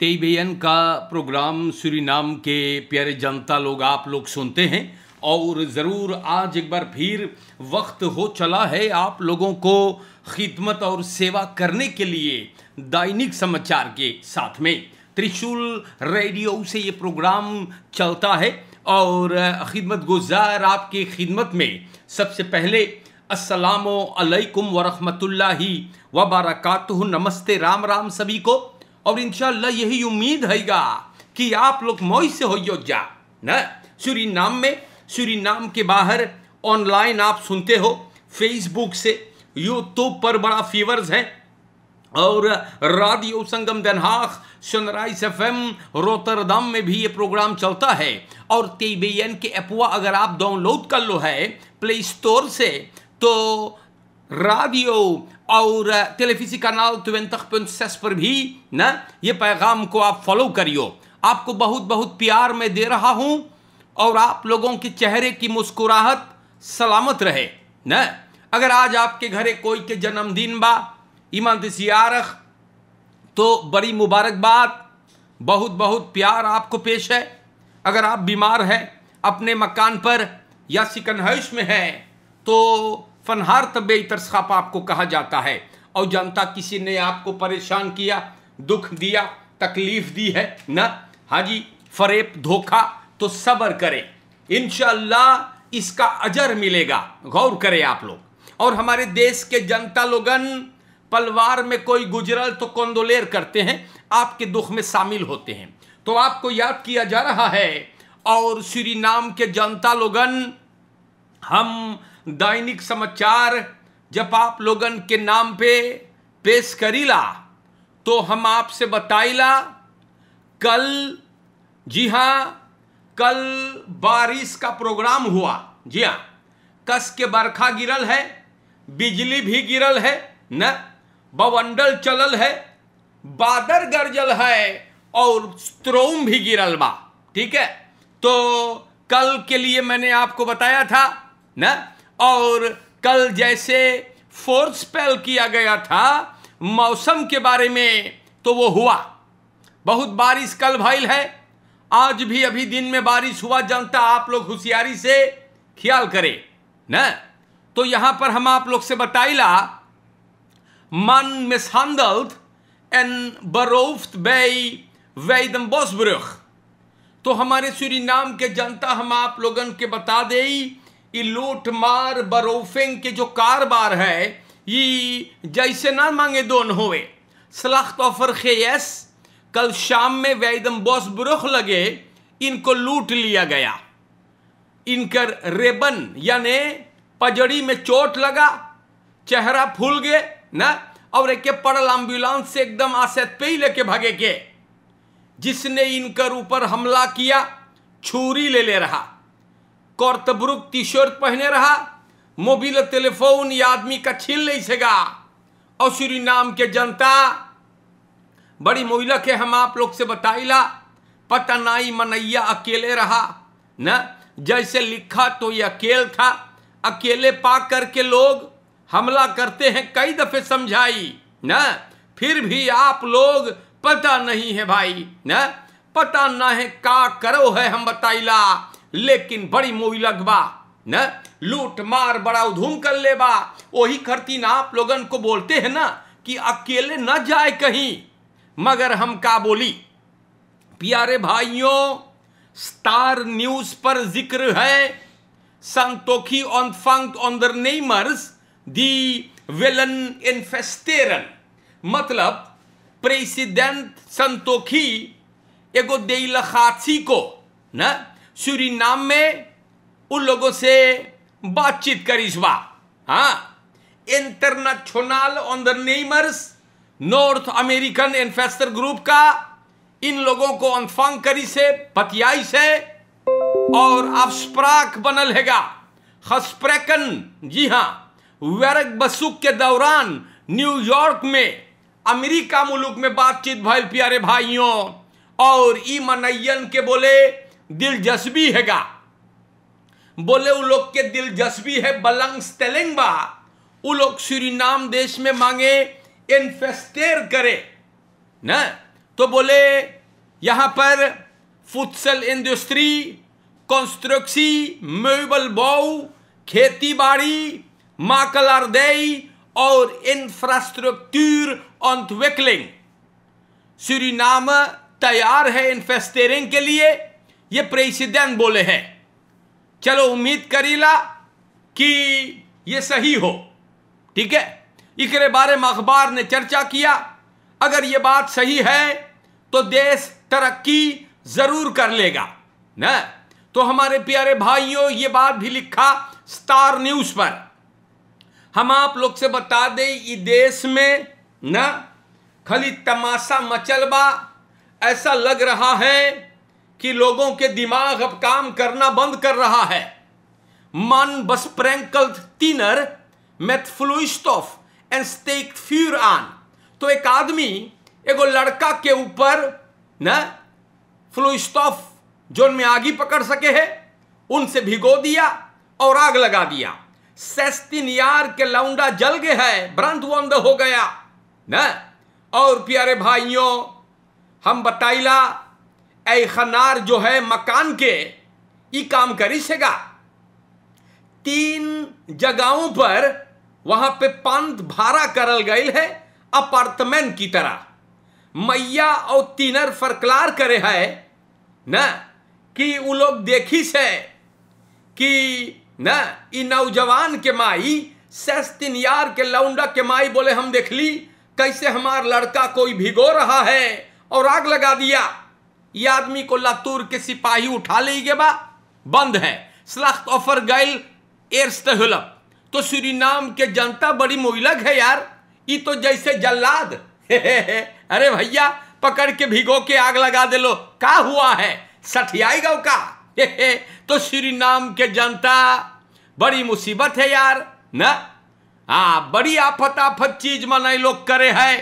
तेईबेयन का programme Suriname के प्यारे जनता लोग आप लोग सुनते हैं और ज़रूर आज एक बार फिर वक्त हो चला है आप लोगों को खिदमत और सेवा करने के लिए दैनिक समाचार के साथ में त्रिशूल रेडियो से ये प्रोग्राम चलता है और खिदमत गुजार आपकी खिदमत में सबसे पहले असलकम वरहमतुल्ला वबरकत नमस्ते राम राम सभी को और इंशाल्लाह यही उम्मीद हैगा कि आप लोग मोई से होइयोजा न सूरी नाम में सूरी नाम के बाहर ऑनलाइन आप सुनते हो फेसबुक से यूट्यूब पर बड़ा फीवर्स है और radio Sangam Den Haag sunrise FM एम रोतरदम में भी ये प्रोग्राम चलता है और टी के एपुआ अगर आप डाउनलोड कर लो है प्ले स्टोर से तो रेडियो और टेलीफिजी कनाल ट्वेंटी पॉइंट पर भी ना ये पैगाम को आप फॉलो करियो आपको बहुत बहुत प्यार मैं दे रहा हूँ और आप लोगों के चेहरे की मुस्कुराहट सलामत रहे न अगर आज आपके घरे कोई के जन्मदिन बा ईमान दिसारख तो बड़ी मुबारकबाद बहुत बहुत प्यार आपको पेश है अगर आप बीमार हैं अपने मकान पर या सिकन हाउस में हैं तो फनहार तब तर्सखाप आपको कहा जाता है और जनता किसी ने आपको परेशान किया दुख दिया तकलीफ दी है ना हाजी फरेब धोखा तो सब्र करें इन इसका अजर मिलेगा गौर करें आप लोग और हमारे देश के जनता लोगन पलवार में कोई गुजरल तो कोंदोलेर करते हैं आपके दुख में शामिल होते हैं तो आपको याद किया जा रहा है और श्री नाम के जनता लोगन हम दैनिक समाचार जब आप लोगन के नाम पे पेश करीला तो हम आपसे बताइला कल जी हाँ कल बारिश का प्रोग्राम हुआ जी हाँ कस के बरखा गिरल है बिजली भी गिरल है न बवंडल चलल है बादर गरजल है और स्त्रोम भी गिरल बा ठीक है तो कल के लिए मैंने आपको बताया था ना और कल जैसे फोर्थ स्पेल किया गया था मौसम के बारे में तो वो हुआ बहुत बारिश कल भाई है आज भी अभी दिन में बारिश हुआ जनता आप लोग होशियारी से ख्याल करें न तो यहां पर हम आप लोग से बताइला man एन बरोफ्त बेई वेदम बोसब्रुख तो हमारे नाम के जनता हम आप लोगन के बता दे ये लूट मार बरोफिंग के जो कारोबार है ये जैसे ना मांगे दोन होवे सलाख्त ऑफर खेस कल शाम में वैदम बॉस ब्रुख लगे इनको लूट लिया गया इनकर रेबन यानि पजड़ी में चोट लगा चेहरा फूल गए ना और एक पड़ल एम्बुलेंस से एकदम आसत पे ही लेके भागे के जिसने इनकर ऊपर हमला किया छुरी ले ले रहा कर्तब्रुक टी शर्ट पहने रहा मोबिल टेलीफोन ये आदमी का छीन ले सेगा असुरी नाम के जनता बड़ी मोइलक है हम आप लोग से बताइला पता नाई मनैया अकेले रहा न जैसे लिखा तो ये अकेल था अकेले पा करके लोग हमला करते हैं कई दफे समझाई न फिर भी आप लोग पता नहीं है भाई न पता ना है का करो है हम बताइला लेकिन बड़ी मोई लगबा न लूट मार बड़ा उधूम कर ले बा वही खरती ना आप लोगन को बोलते हैं ना कि अकेले न जाए कहीं मगर हम का बोली प्यारे भाइयों स्टार न्यूज पर जिक्र है संतोखी ऑन फंक ऑन दर नेमर्स दी वेलन इन्फेस्टेरन मतलब प्रेसिडेंट संतोखी एगो देखी को न नाम में उन लोगों से बातचीत करी सुबह हाँ इंटरनेशनल ऑन द नेमर्स नॉर्थ अमेरिकन इन्वेस्टर ग्रुप का इन लोगों को अनफांग करी से पतियाई से और अफस्प्राक बनल हैगा खस्प्रैकन जी हाँ वैरक बसुक के दौरान न्यूयॉर्क में अमेरिका मुलुक में बातचीत भाई प्यारे भाइयों और ई मनयन के बोले दिलजस्बी हैगा बोले वो लोग के दिलजस्बी है बलंग तेलेंगबा वो लोग सूरीनाम देश में मांगे इन्फेस्टेर करे न तो बोले यहां पर फुटसल इंडस्ट्री कंस्ट्रक्सी मेबल बाउ खेती बाड़ी देई और इंफ्रास्ट्रक्चर ऑन्थविकलिंग सूरीनाम तैयार है इन्फेस्टेरिंग के लिए ये प्रेसिडेंट बोले हैं चलो उम्मीद करीला कि ये सही हो ठीक है इकरे बारे में अखबार ने चर्चा किया अगर ये बात सही है तो देश तरक्की ज़रूर कर लेगा न तो हमारे प्यारे भाइयों ये बात भी लिखा स्टार न्यूज़ पर हम आप लोग से बता दें ये देश में ना खाली तमाशा मचलबा ऐसा लग रहा है कि लोगों के दिमाग अब काम करना बंद कर रहा है man besprenkelt मेथ met vloeistof एंड स्टेक फ्यूर आन तो एक आदमी एगो लड़का के ऊपर न फ्लूस्टॉफ जो उनमें आगी पकड़ सके है उनसे भिगो दिया और आग लगा दिया सेस्तिन यार के लौंडा जल गए है ब्रंथ वंद हो गया न और प्यारे भाइयों हम बताइला ऐखनार जो है मकान के ये काम करी सेगा तीन जगहों पर वहां पे पंत भारा करल गई है अपार्टमेंट की तरह मैया और तीनर फरकलार करे है ना कि वो लोग देखी से कि ना इ नौजवान के माई सस्तिन यार के लौंडा के माई बोले हम देख ली कैसे हमार लड़का कोई भिगो रहा है और आग लगा दिया ये आदमी को लातूर के सिपाही उठा ले गए बा बंद है सलाख्त ऑफर गैल एर्स्ट हुलम तो सूरीनाम के जनता बड़ी मोइलक है यार ये तो जैसे जल्लाद अरे भैया पकड़ के भिगो के आग लगा दे लो का हुआ है सठियाई गौ का हे हे। तो नाम के जनता बड़ी मुसीबत है यार ना हाँ बड़ी आफत आफत चीज मनाई लोग करे है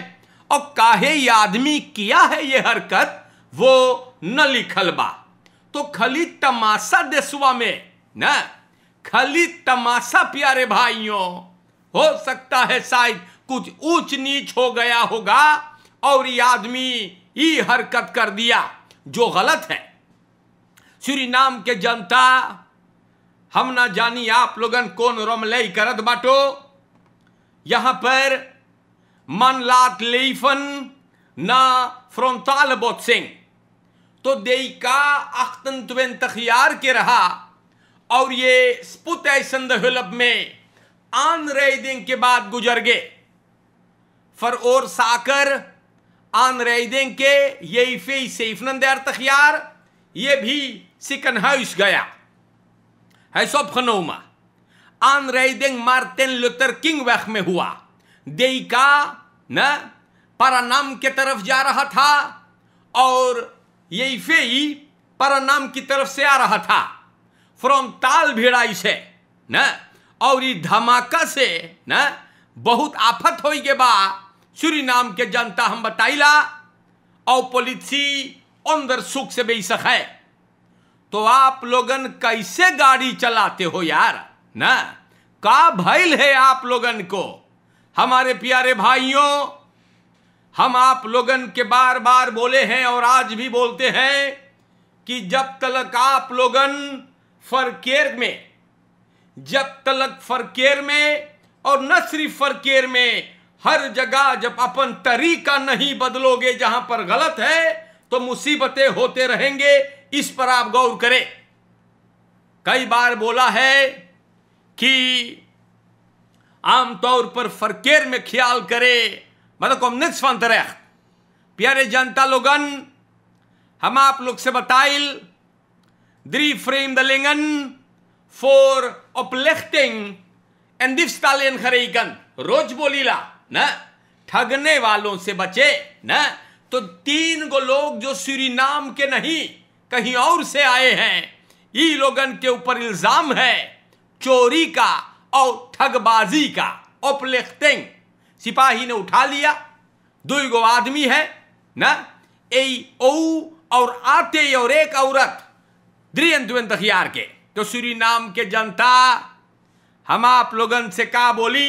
और काहे ये आदमी किया है ये हरकत वो न लिखल बा तो खली तमाशा देशवा में न खली तमाशा प्यारे भाइयों हो सकता है शायद कुछ ऊंच नीच हो गया होगा और ये आदमी ई हरकत कर दिया जो गलत है श्री नाम के जनता हम ना जानी आप लोगन कौन रोमलई करत बाटो यहां पर मन लात लेफन ना फ्रोताल बोत सिंह तो देयिका अख्तन तुबेन तखियार के रहा और ये स्पुत संदहलब में आन दिन के बाद गुजर गए फर और साकर आन दिन के ये फे सेफनंद तखियार ये भी सिकन हाउस गया है सब खनोमा आन दिन मार्टिन लुथर किंग वैख में हुआ देयिका न परानाम के तरफ जा रहा था और ये इफेई नाम की तरफ से आ रहा था फ्रॉम ताल भिड़ाई से न और ये धमाका से न बहुत आफत हो गए बा सूरी नाम के जनता हम बताइला और पोलिथी अंदर सुख से बेसक है तो आप लोगन कैसे गाड़ी चलाते हो यार ना का भैल है आप लोगन को हमारे प्यारे भाइयों हम आप लोगन के बार बार बोले हैं और आज भी बोलते हैं कि जब तलक आप लोगन फरकेर में जब तलक फरकेर में और न सिर्फ फरकेर में हर जगह जब अपन तरीका नहीं बदलोगे जहां पर गलत है तो मुसीबतें होते रहेंगे इस पर आप गौर करें कई बार बोला है कि आमतौर पर फरकेर में ख्याल करें Maar er komt niks van terecht. Pierre Janta Logan, हम आप drie vreemdelingen voor oplichting en diefstal ingerekend. gereken. रोज बोलीला न ठगने वालों से बचे न तो तीन गो लोग जो सूरीनाम के नहीं कहीं और से आए हैं ई लोगन के ऊपर इल्जाम है चोरी का और ठगबाजी का ओपलेख्तिंग सिपाही ने उठा लिया दो गो आदमी है ना ए ओ और आते और एक औरत द्रियन द्वियन के तो श्री नाम के जनता हम आप लोगन से का बोली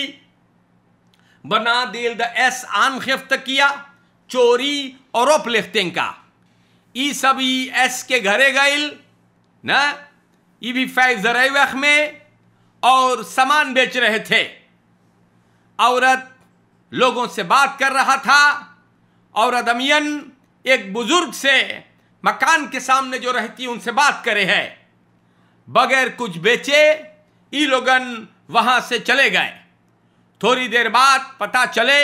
बना दिल द एस आन खिफ्त किया चोरी और ओपलिफ्टिंग का ये सब ई एस के घरे गईल न ई भी फैज जरा में और सामान बेच रहे थे औरत लोगों से बात कर रहा था और अदमियन एक बुज़ुर्ग से मकान के सामने जो रहती उनसे बात करे है बगैर कुछ बेचे ई लोगन वहाँ से चले गए थोड़ी देर बाद पता चले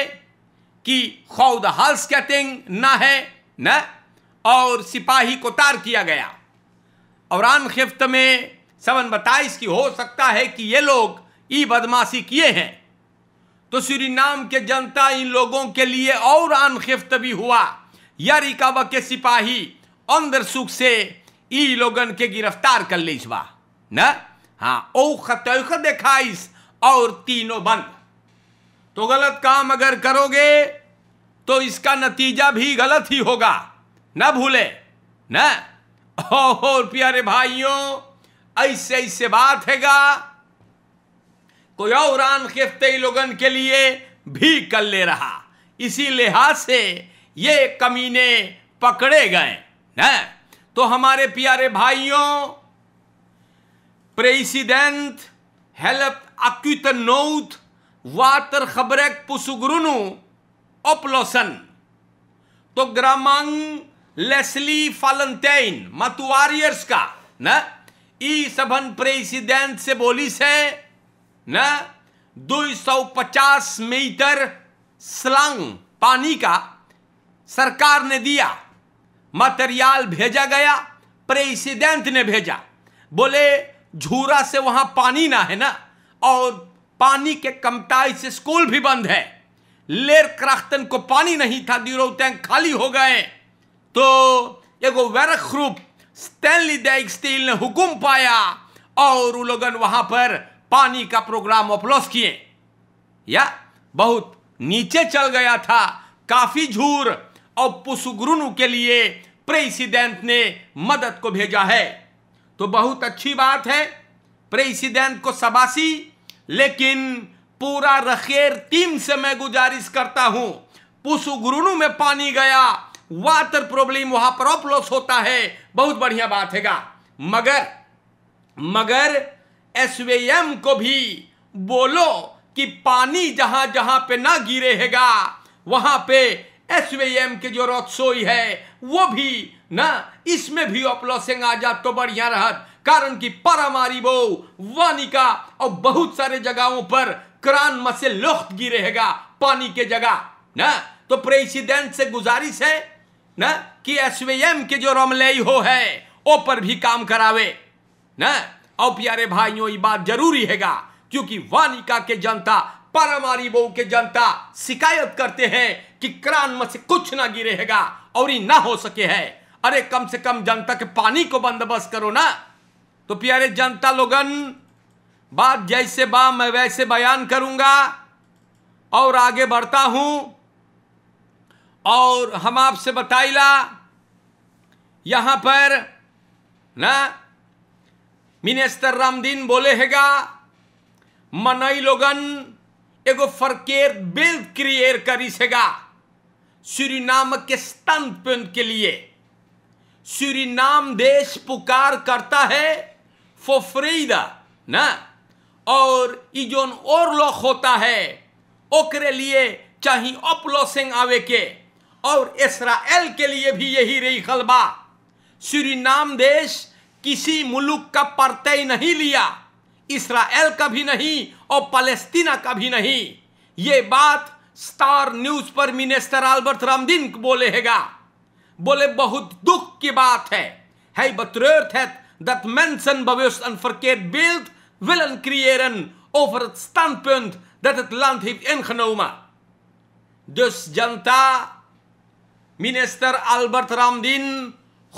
कि खौद हाल्स कैटिंग ना है न और सिपाही को तार किया गया आन खिफ्त में सवन बताइस कि हो सकता है कि ये लोग ई बदमाशी किए हैं तो नाम के जनता इन लोगों के लिए और अनखिफ्त भी हुआ का के सिपाही अंदर सुख से ई लोगन के गिरफ्तार कर ले न हाँ ओ देखाइस और तीनों बंद तो गलत काम अगर करोगे तो इसका नतीजा भी गलत ही होगा न भूले न और प्यारे भाइयों ऐसे ऐसे बात हैगा तो यौरान उरान खेफते लोगन के लिए भी कर ले रहा इसी लिहाज से ये कमीने पकड़े गए हैं तो हमारे प्यारे भाइयों प्रेसिडेंट हेल्प अक्यूत अक्यूतनौथ वातर खबरेक पुसुगरुनु ओपलोसन तो ग्रामांग लेस्ली फालंटेन मतुआरियर्स का न ई सभन प्रेसिडेंट से बोली से सौ 250 मीटर स्लंग पानी का सरकार ने दिया मटेरियल भेजा गया प्रेसिडेंट ने भेजा बोले झूरा से वहां पानी ना है ना और पानी के कमताई से स्कूल भी बंद है लेर क्राख्तन को पानी नहीं था दीरो टैंक खाली हो गए तो एगो वैरख रूप स्टैनली दैक स्टील ने हुकुम पाया और वो वहां पर पानी का प्रोग्राम अपलोस किए या बहुत नीचे चल गया था काफी झूर और पुसुगुरुनु के लिए प्रेसिडेंट ने मदद को भेजा है तो बहुत अच्छी बात है प्रेसिडेंट को सबासी लेकिन पूरा रखेर टीम से मैं गुजारिश करता हूं पुसुगुरुनु में पानी गया वाटर प्रॉब्लम वहां पर अपलोस होता है बहुत बढ़िया बात हैगा मगर मगर एसवीएम को भी बोलो कि पानी जहां जहां पे ना गिरेगा वहां पे एसवीएम के जो रोक्सोई है वो भी ना इसमें भी अपलॉसिंग आ जा तो बढ़िया रहत कारण कि पारामारी बो वानिका और बहुत सारे जगहों पर क्रान मसे लुख्त गिरेगा पानी के जगह ना तो प्रेसिडेंट से गुजारिश है ना कि एसवीएम के जो रमलई हो है ओ पर भी काम करावे ना और प्यारे भाइयों ये बात जरूरी हैगा क्योंकि वानिका के जनता परमारी बहु के जनता शिकायत करते हैं कि क्रान में से कुछ ना गिरे हैगा और ये ना हो सके है अरे कम से कम जनता के पानी को बंदोबस्त करो ना तो प्यारे जनता लोगन बात जैसे बा मैं वैसे बयान करूंगा और आगे बढ़ता हूं और हम आपसे बताइला यहां पर ना मिनेस्टर रामदीन बोले हैगा मनई लोगन एगो फरकेर बिल क्रिएट करी सेगा नाम के स्तनपन के लिए नाम देश पुकार करता है फोफ्रीदा ना और इजोन और लोग होता है ओकरे लिए चाहे अपलोसिंग आवे के और इसराइल के लिए भी यही रही खलबा नाम देश किसी मुलुक का परतय नहीं लिया इसराइल का भी नहीं और पलेस्तीना का भी नहीं ये बात स्टार न्यूज पर मिनिस्टर अल्बर्ट रामदीन बोले हैगा बोले बहुत दुख की बात है है दैट मेंशन बिल्ड जनता मिनिस्टर अल्बर्ट रामदीन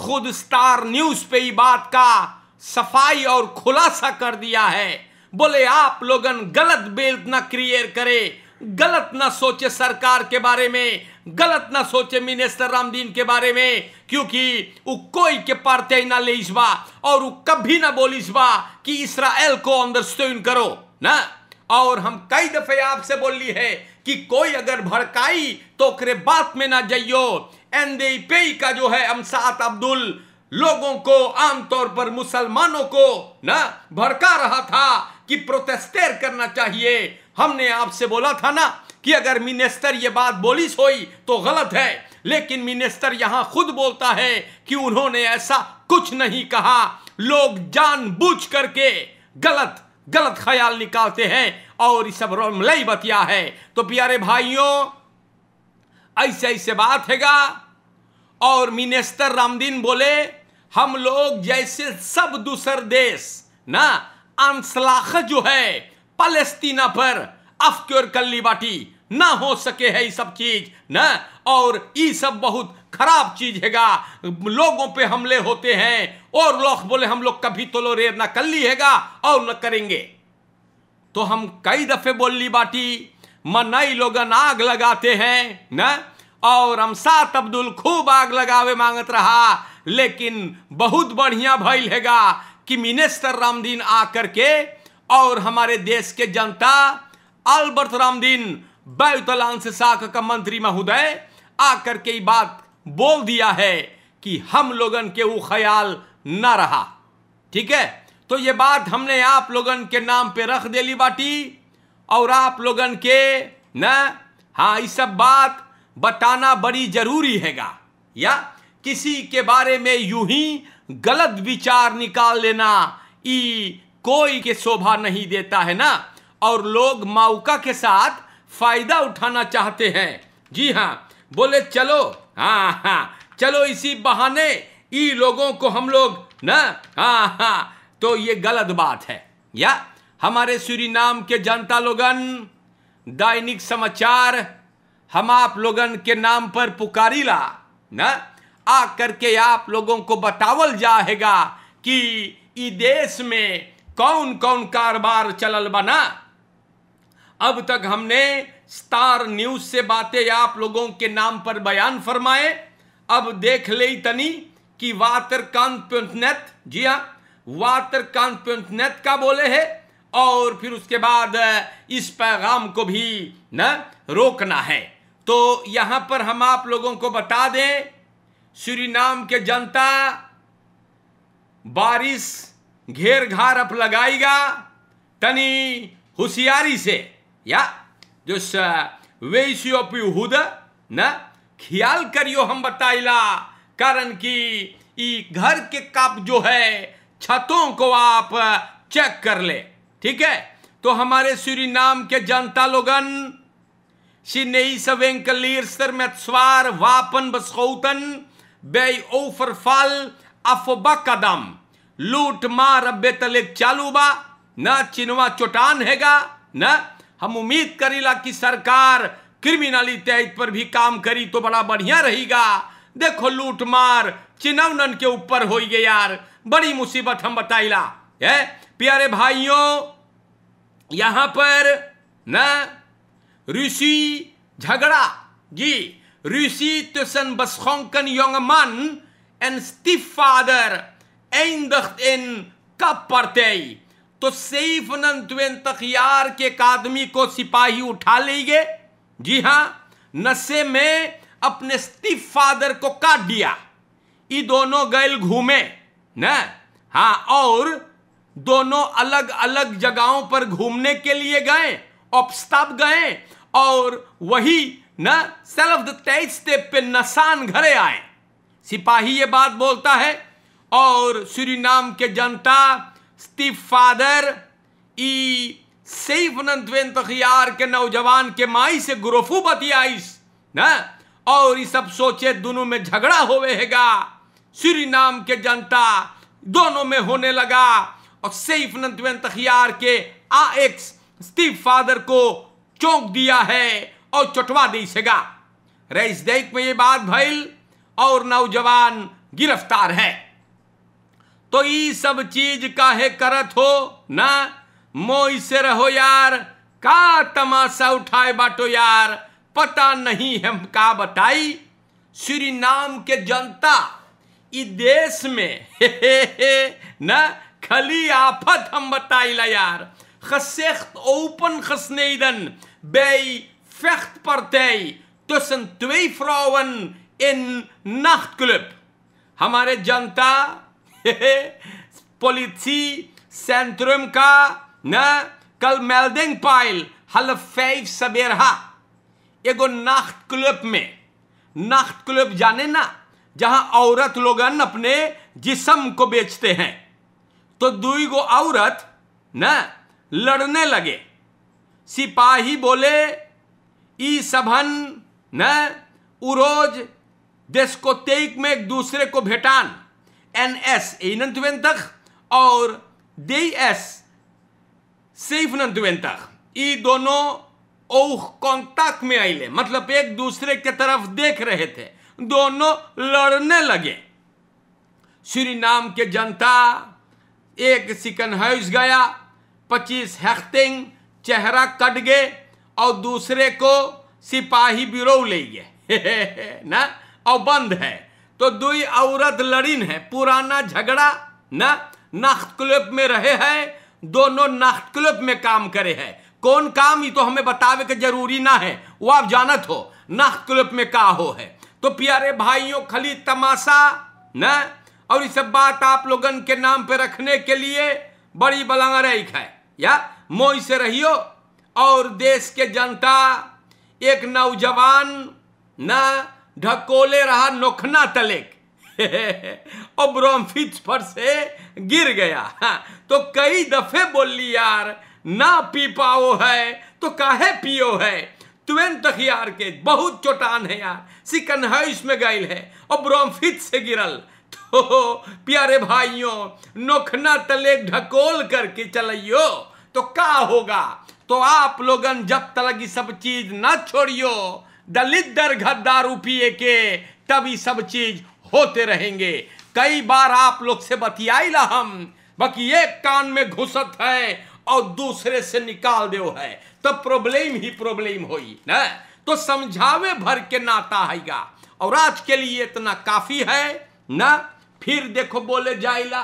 खुद स्टार न्यूज पे ही बात का सफाई और खुलासा कर दिया है बोले आप लोगन गलत बेल्ट ना क्रिएट करे गलत ना सोचे सरकार के बारे में गलत ना सोचे मिनिस्टर रामदीन के बारे में क्योंकि वो कोई के पारते ना ले बा और वो कभी ना बोल इसबा कि इसराइल को अंदर अंडरस्टैंड करो ना और हम कई दफे आपसे बोल ली है कि कोई अगर भड़काई तो करे बात में ना जाइयो एनडीपी का जो है अमसात अब्दुल लोगों को आमतौर पर मुसलमानों को ना भड़का रहा था कि प्रोटेस्टेर करना चाहिए हमने आपसे बोला था ना कि अगर मिनिस्टर ये बात बोली सोई तो गलत है लेकिन मिनिस्टर यहां खुद बोलता है कि उन्होंने ऐसा कुछ नहीं कहा लोग जान बूझ करके गलत गलत ख्याल निकालते हैं और इस रोमलई बतिया है तो प्यारे भाइयों ऐसे ऐसे बात हैगा और मिनिस्टर रामदीन बोले हम लोग जैसे सब दूसर देश ना अंसलाख जो है पलेस्तीना पर अफक्योर कल्ली बाटी ना हो सके है ये सब चीज ना और ये सब बहुत खराब चीज हैगा लोगों पे हमले होते हैं और लोग बोले हम लोग कभी तो लो रेर ना ली हैगा और न करेंगे तो हम कई दफे बोल ली बाटी मनाई लोग आग लगाते हैं ना और सात अब्दुल खूब आग लगावे मांगत रहा लेकिन बहुत बढ़िया भैल हैगा कि मिनिस्टर रामदीन आकर के और हमारे देश के जनता अल्बर्ट रामदीन बैतलान से साख का मंत्री महोदय आकर के बात बोल दिया है कि हम लोगन के वो ख्याल ना रहा ठीक है तो ये बात हमने आप लोगन के नाम पे रख दे ली बाटी और आप लोगन के ना हाँ ये सब बात बताना बड़ी जरूरी हैगा या किसी के बारे में यूं ही गलत विचार निकाल लेना ई कोई के शोभा नहीं देता है ना और लोग माउका के साथ फायदा उठाना चाहते हैं जी हाँ बोले चलो हाँ हाँ चलो इसी बहाने ई लोगों को हम लोग ना हाँ हाँ तो ये गलत बात है या हमारे सूरी नाम के जनता लोगन दैनिक समाचार हम आप लोगन के नाम पर पुकारी ला न आ करके आप लोगों को बतावल जाएगा कि इ देश में कौन कौन कारोबार चलल बना अब तक हमने स्टार न्यूज से बातें आप लोगों के नाम पर बयान फरमाए अब देख ले तनी कि वातर कॉन्पेंटनेट जी हाँ वातर कॉन्पेंटनेट का बोले है और फिर उसके बाद इस पैगाम को भी न रोकना है तो यहां पर हम आप लोगों को बता दें नाम के जनता बारिश घेर घार अप लगाएगा तनी होशियारी से या जो वेसी हुद न ख्याल करियो हम बताइला कारण कि ई घर के काप जो है छतों को आप चेक कर ले ठीक है तो हमारे श्री नाम के जनता लोगन Chinezen winkeliers met zwaar wapen beschoten bij overval Afobakadam. लूट मार रब्बे तले चालूबा न चिनवा चोटान हैगा न हम उम्मीद करेला कि सरकार क्रिमिनली तहत पर भी काम करी तो बड़ा बढ़िया रहेगा देखो लूट मार चिनौनन के ऊपर हो गए यार बड़ी मुसीबत हम बताइला है प्यारे भाइयों यहां पर ना ऋषि झगड़ा जी ऋषि मन beschonken jonge फादर एन दख्त इन कब kappartij. तो सेवनतक तखियार के आदमी को सिपाही उठा लेंगे जी हां नशे में अपने स्टीफ फादर को काट दिया ये दोनों गैल घूमे न हाँ और दोनों अलग अलग जगहों पर घूमने के लिए गए obstav गए और वही न सेल्फ तेज स्टेप पे नशान घरे आए सिपाही ये बात बोलता है और श्री नाम के जनता स्टीफ फादर ई सेफ नंतवेंतार के नौजवान के माई से गुरफू बतियाईस न और ये सब सोचे दोनों में झगड़ा होवेगा श्री नाम के जनता दोनों में होने लगा और सेफ नंतवेंतार के आ एक्स स्टीव फादर को चौंक दिया है और चटवा दीसेगा रईस देख में ये बात भइल और नौजवान गिरफ्तार है तो ये सब चीज काहे करत हो ना मोई से रहो यार का तमाशा उठाए बाटो यार पता नहीं हम का बताई श्री नाम के जनता इ देश में हे हे हे न खली आफत हम बताई ला यार gezicht open gesneden bij vechtpartij tussen twee vrouwen in nachtclub. Hamare janta, politie centrum ka, na, kal melding पाइल half vijf sabir ha. Ik क्लब में नाख्त क्लब जाने जहां औरत लोगन अपने जिसम को बेचते हैं तो दुई गो औरत ना लड़ने लगे सिपाही बोले ई सभन न उरोज देश को तेईक में एक दूसरे को भेटान एन एस तक और दे एस तक ई दोनों ओह कॉन्टैक्ट में ले मतलब एक दूसरे के तरफ देख रहे थे दोनों लड़ने लगे श्री नाम के जनता एक सिकन हाउस गया पच्चीस हेक्टिंग चेहरा कट गए और दूसरे को सिपाही बिरो ले गए ना और बंद है तो दुई औरत लड़ीन है पुराना झगड़ा ना नख्त क्लब में रहे हैं दोनों नख्त क्लब में काम करे है कौन काम ही तो हमें बतावे के जरूरी ना है वो आप जानत हो नख्त क्लब में का हो है तो प्यारे भाइयों खली तमाशा ना और इस बात आप लोगन के नाम पे रखने के लिए बड़ी बलंग रही है या मोई से रहियो और देश के जनता एक नौजवान न ढकोले रहा नोखना तलेक और ब्रोमफिच पर से गिर गया तो कई दफे बोल ली यार ना पी पाओ है तो काहे पियो है तुवें यार के बहुत चोटान है यार सिकन है इसमें गायल है और ब्रोमफिच से गिरल हो प्यारे भाइयों नोखना तले ढकोल करके चलियो तो का होगा तो आप लोगन जब तक ये सब चीज ना छोड़ियो दलित दर दारू पिए के तब ये सब चीज होते रहेंगे कई बार आप लोग से बतियाई ला हम बाकी एक कान में घुसत है और दूसरे से निकाल दो है तो प्रॉब्लम ही प्रॉब्लम हो ना? तो समझावे भर के नाता हैगा और आज के लिए इतना काफी है ना फिर देखो बोले जाइला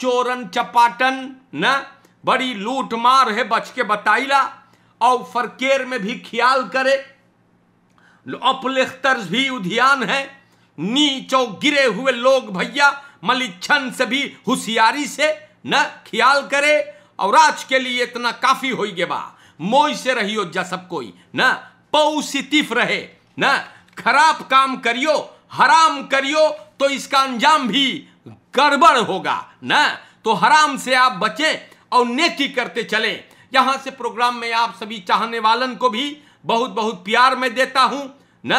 चोरन चपाटन न बड़ी लूट मार है बच के बताइला और फरकेर में भी ख्याल करे अपलेखतर भी उद्यान है नीचो गिरे हुए लोग भैया मलिच्छन से भी होशियारी से न ख्याल करे और आज के लिए इतना काफी हो गे बा मोई से रही हो जा सब कोई न पौसितिफ रहे न खराब काम करियो हराम करियो तो इसका अंजाम भी गड़बड़ होगा ना तो हराम से आप बचे और नेकी करते चले यहां से प्रोग्राम में आप सभी चाहने वालन को भी बहुत बहुत प्यार में देता हूं ना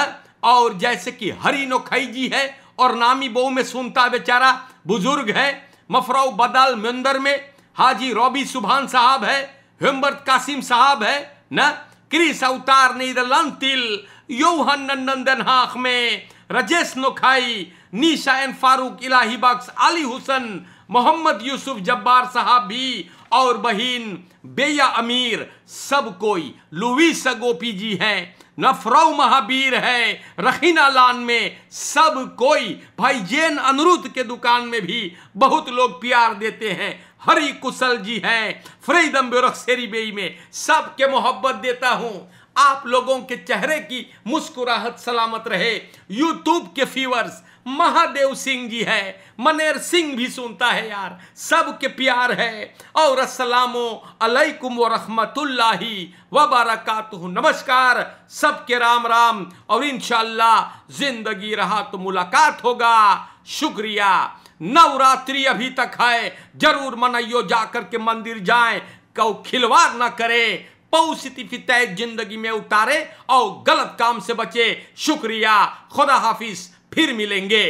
और जैसे कि हरी नोखई जी है और नामी बहु में सुनता बेचारा बुजुर्ग है मफरऊ बदाल मंदर में हाजी रॉबी सुभान साहब है हेम्बर्ट कासिम साहब है न क्रिस अवतार नीदल तिल योहन नंदन हाख में रजेश नोखाई निशा एन फारूक इलाही बख्श अली हुसन मोहम्मद यूसुफ जब्बार साहब भी और बहन बेया अमीर सब कोई लुवी गोपी जी हैं नफरव महावीर है रखीना लान में सब कोई भाई जैन अनुरुद्ध के दुकान में भी बहुत लोग प्यार देते हैं हरी कुशल जी हैं फ्रीदम बेरक्सेरी बेई में सब के मोहब्बत देता हूँ आप लोगों के चेहरे की मुस्कुराहट सलामत रहे यूट्यूब के फीवर्स महादेव सिंह जी है मनेर सिंह भी सुनता है यार सब के प्यार है और असलामो अलैकुम व बारकत नमस्कार सब के राम राम और इन जिंदगी रहा तो मुलाकात होगा शुक्रिया नवरात्रि अभी तक है जरूर मनाइयो जाकर के मंदिर जाए कौ खिलवाड़ ना करें पौसितिफित जिंदगी में उतारे और गलत काम से बचे शुक्रिया खुदा हाफिज़ फिर मिलेंगे